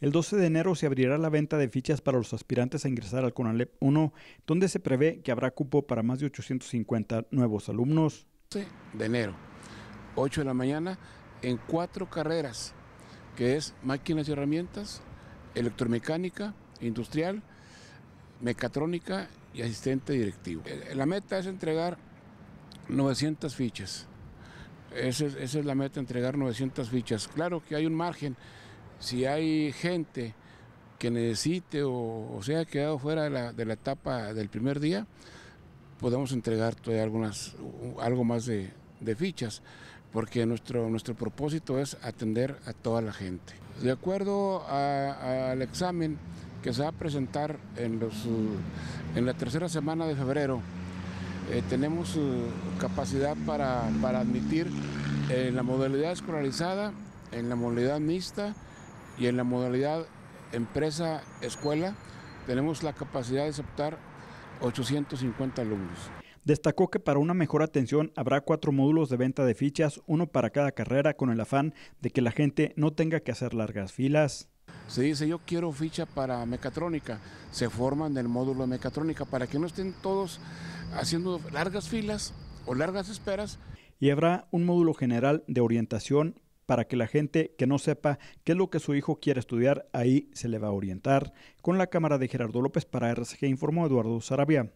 El 12 de enero se abrirá la venta de fichas para los aspirantes a ingresar al CONALEP 1, donde se prevé que habrá cupo para más de 850 nuevos alumnos. De enero, 8 de la mañana, en cuatro carreras, que es máquinas y herramientas, electromecánica, industrial, mecatrónica y asistente directivo. Eh, la meta es entregar 900 fichas. Esa es, esa es, la meta, entregar 900 fichas. Claro que hay un margen si hay gente que necesite o, se ha quedado fuera de la, etapa del primer día, podemos entregar todavía algunas, algo más de, fichas, porque nuestro, propósito es atender a toda la gente. De acuerdo al examen que se va a presentar en, la tercera semana de febrero, eh, tenemos capacidad para, admitir en eh, la modalidad escolarizada, en la modalidad mixta, y en la modalidad empresa-escuela tenemos la capacidad de aceptar 850 alumnos. Destacó que para una mejor atención habrá cuatro módulos de venta de fichas, uno para cada carrera, con el afán de que la gente no tenga que hacer largas filas. Se dice, yo quiero ficha para mecatrónica, se forman el módulo de mecatrónica para que no estén todos haciendo largas filas o largas esperas. Y habrá un módulo general de orientación para que la gente que no sepa qué es lo que su hijo quiere estudiar, ahí se le va a orientar. Con la cámara de Gerardo López para RCG informó Eduardo Sarabia.